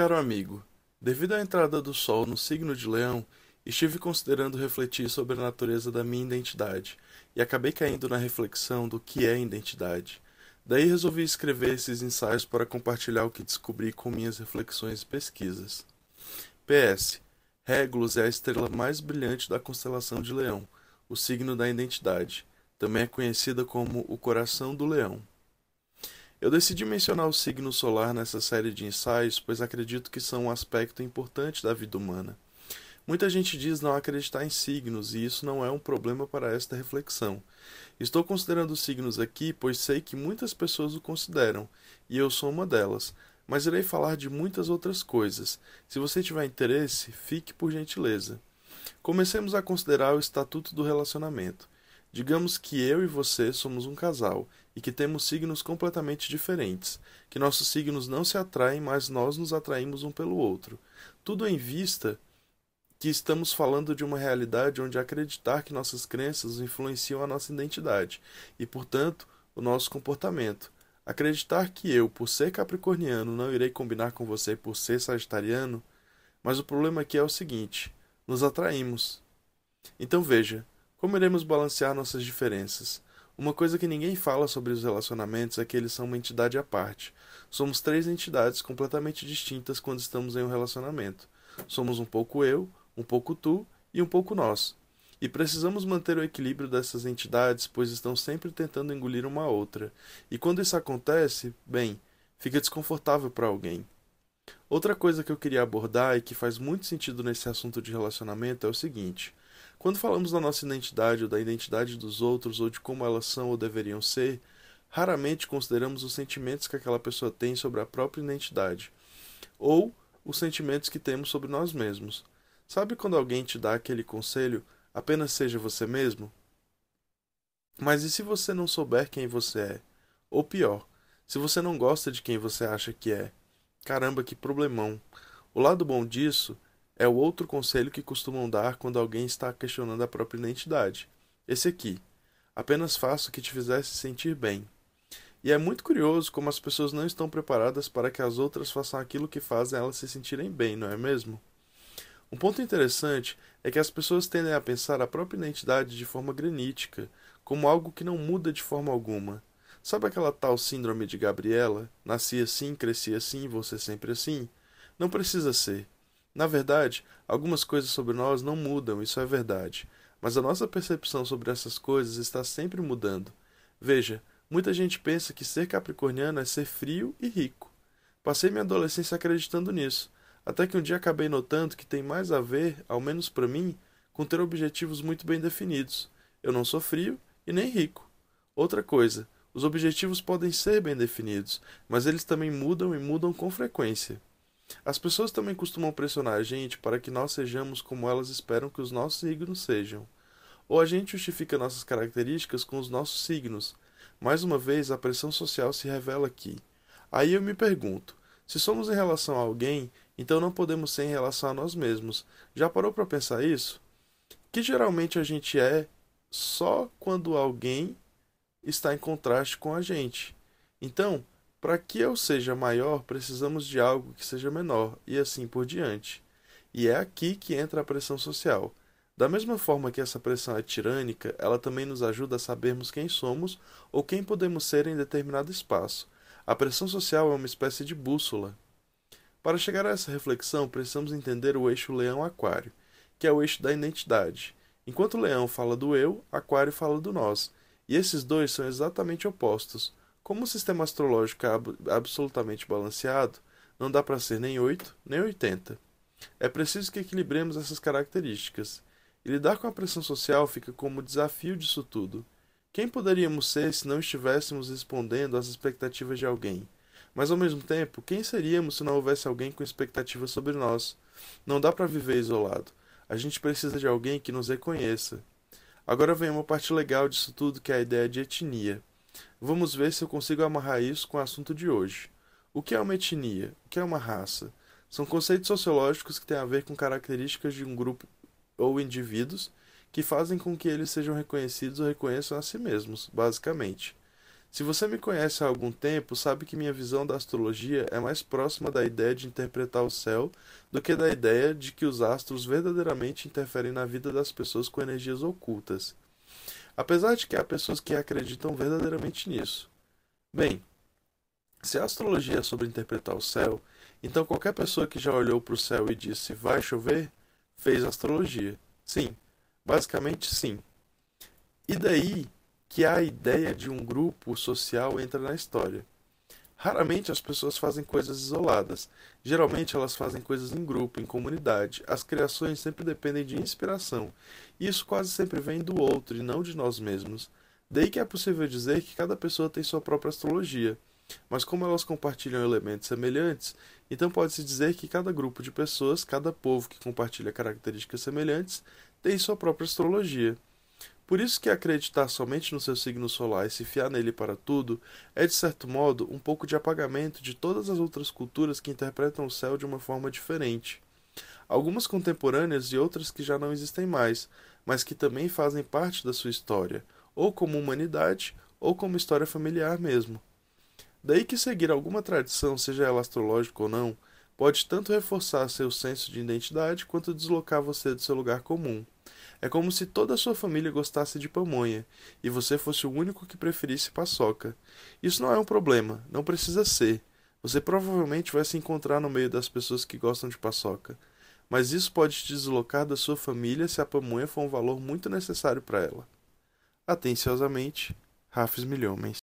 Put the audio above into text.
Caro amigo, devido à entrada do Sol no signo de Leão, estive considerando refletir sobre a natureza da minha identidade e acabei caindo na reflexão do que é identidade. Daí resolvi escrever esses ensaios para compartilhar o que descobri com minhas reflexões e pesquisas. PS. Régulos é a estrela mais brilhante da constelação de Leão, o signo da identidade. Também é conhecida como o coração do leão. Eu decidi mencionar o signo solar nessa série de ensaios, pois acredito que são um aspecto importante da vida humana. Muita gente diz não acreditar em signos, e isso não é um problema para esta reflexão. Estou considerando signos aqui, pois sei que muitas pessoas o consideram, e eu sou uma delas, mas irei falar de muitas outras coisas. Se você tiver interesse, fique por gentileza. Comecemos a considerar o estatuto do relacionamento. Digamos que eu e você somos um casal e que temos signos completamente diferentes, que nossos signos não se atraem, mas nós nos atraímos um pelo outro. Tudo em vista que estamos falando de uma realidade onde acreditar que nossas crenças influenciam a nossa identidade e, portanto, o nosso comportamento. Acreditar que eu, por ser capricorniano, não irei combinar com você por ser sagitariano, mas o problema aqui é o seguinte: nos atraímos. Então veja, como iremos balancear nossas diferenças? Uma coisa que ninguém fala sobre os relacionamentos é que eles são uma entidade à parte. Somos três entidades completamente distintas quando estamos em um relacionamento. Somos um pouco eu, um pouco tu e um pouco nós. E precisamos manter o equilíbrio dessas entidades, pois estão sempre tentando engolir uma outra. E quando isso acontece, bem, fica desconfortável para alguém. Outra coisa que eu queria abordar e que faz muito sentido nesse assunto de relacionamento é o seguinte: quando falamos da nossa identidade ou da identidade dos outros ou de como elas são ou deveriam ser, raramente consideramos os sentimentos que aquela pessoa tem sobre a própria identidade ou os sentimentos que temos sobre nós mesmos. Sabe quando alguém te dá aquele conselho, apenas seja você mesmo? Mas e se você não souber quem você é? Ou pior, se você não gosta de quem você acha que é? Caramba, que problemão! O lado bom disso é o outro conselho que costumam dar quando alguém está questionando a própria identidade. Esse aqui. Apenas faça o que te fizesse sentir bem. E é muito curioso como as pessoas não estão preparadas para que as outras façam aquilo que fazem elas se sentirem bem, não é mesmo? Um ponto interessante é que as pessoas tendem a pensar a própria identidade de forma granítica, como algo que não muda de forma alguma. Sabe aquela tal síndrome de Gabriela? Nasci assim, cresci assim, você sempre assim? Não precisa ser. Na verdade, algumas coisas sobre nós não mudam, isso é verdade. Mas a nossa percepção sobre essas coisas está sempre mudando. Veja, muita gente pensa que ser capricorniano é ser frio e rico. Passei minha adolescência acreditando nisso, até que um dia acabei notando que tem mais a ver, ao menos para mim, com ter objetivos muito bem definidos. Eu não sou frio e nem rico. Outra coisa, os objetivos podem ser bem definidos, mas eles também mudam e mudam com frequência. As pessoas também costumam pressionar a gente para que nós sejamos como elas esperam que os nossos signos sejam. Ou a gente justifica nossas características com os nossos signos. Mais uma vez, a pressão social se revela aqui. Aí eu me pergunto: se somos em relação a alguém, então não podemos ser em relação a nós mesmos. Já parou para pensar isso? Que geralmente a gente é só quando alguém está em contraste com a gente. Então, para que eu seja maior, precisamos de algo que seja menor, e assim por diante. E é aqui que entra a pressão social. Da mesma forma que essa pressão é tirânica, ela também nos ajuda a sabermos quem somos ou quem podemos ser em determinado espaço. A pressão social é uma espécie de bússola. Para chegar a essa reflexão, precisamos entender o eixo leão-aquário, que é o eixo da identidade. Enquanto leão fala do eu, aquário fala do nós, e esses dois são exatamente opostos. Como o sistema astrológico é absolutamente balanceado, não dá para ser nem 8 nem 80. É preciso que equilibremos essas características. E lidar com a pressão social fica como o desafio disso tudo. Quem poderíamos ser se não estivéssemos respondendo às expectativas de alguém? Mas ao mesmo tempo, quem seríamos se não houvesse alguém com expectativas sobre nós? Não dá para viver isolado. A gente precisa de alguém que nos reconheça. Agora vem uma parte legal disso tudo, que é a ideia de etnia. Vamos ver se eu consigo amarrar isso com o assunto de hoje. O que é uma etnia? O que é uma raça? São conceitos sociológicos que têm a ver com características de um grupo ou indivíduos que fazem com que eles sejam reconhecidos ou reconheçam a si mesmos, basicamente. Se você me conhece há algum tempo, sabe que minha visão da astrologia é mais próxima da ideia de interpretar o céu do que da ideia de que os astros verdadeiramente interferem na vida das pessoas com energias ocultas. Apesar de que há pessoas que acreditam verdadeiramente nisso. Bem, se a astrologia é sobre interpretar o céu, então qualquer pessoa que já olhou para o céu e disse vai chover, fez astrologia. Sim, basicamente sim. E daí que a ideia de um grupo social entra na história. Raramente as pessoas fazem coisas isoladas. Geralmente elas fazem coisas em grupo, em comunidade. As criações sempre dependem de inspiração. E isso quase sempre vem do outro e não de nós mesmos. Daí que é possível dizer que cada pessoa tem sua própria astrologia. Mas como elas compartilham elementos semelhantes, então pode-se dizer que cada grupo de pessoas, cada povo que compartilha características semelhantes, tem sua própria astrologia. Por isso que acreditar somente no seu signo solar e se fiar nele para tudo é, de certo modo, um pouco de apagamento de todas as outras culturas que interpretam o céu de uma forma diferente. Algumas contemporâneas e outras que já não existem mais, mas que também fazem parte da sua história, ou como humanidade, ou como história familiar mesmo. Daí que seguir alguma tradição, seja ela astrológica ou não, pode tanto reforçar seu senso de identidade quanto deslocar você do seu lugar comum. É como se toda a sua família gostasse de pamonha e você fosse o único que preferisse paçoca. Isso não é um problema, não precisa ser. Você provavelmente vai se encontrar no meio das pessoas que gostam de paçoca. Mas isso pode te deslocar da sua família se a pamonha for um valor muito necessário para ela. Atenciosamente, Rafes Milhomens.